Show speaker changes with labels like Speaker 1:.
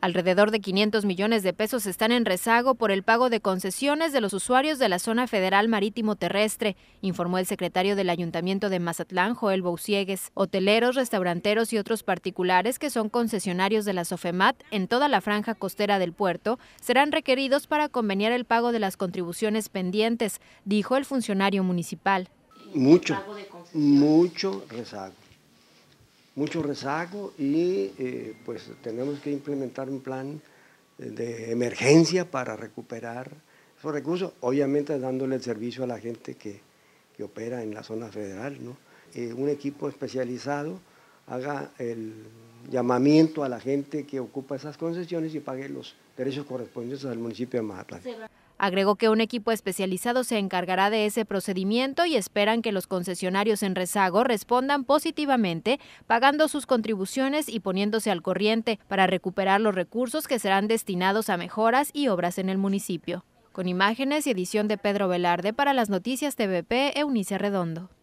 Speaker 1: Alrededor de 500 millones de pesos están en rezago por el pago de concesiones de los usuarios de la zona federal marítimo terrestre, informó el secretario del Ayuntamiento de Mazatlán, Joel Bouciegues. Hoteleros, restauranteros y otros particulares que son concesionarios de la Sofemat en toda la franja costera del puerto serán requeridos para conveniar el pago de las contribuciones pendientes, dijo el funcionario municipal.
Speaker 2: Mucho, mucho rezago mucho rezago y eh, pues tenemos que implementar un plan de emergencia para recuperar esos recursos, obviamente dándole el servicio a la gente que, opera en la zona federal, ¿no? Eh, un equipo especializado haga el llamamiento a la gente que ocupa esas concesiones y pague los derechos correspondientes al municipio de Mazatlán.
Speaker 1: Agregó que un equipo especializado se encargará de ese procedimiento y esperan que los concesionarios en rezago respondan positivamente, pagando sus contribuciones y poniéndose al corriente para recuperar los recursos que serán destinados a mejoras y obras en el municipio. Con imágenes y edición de Pedro Velarde para las noticias TVP, Eunice Redondo.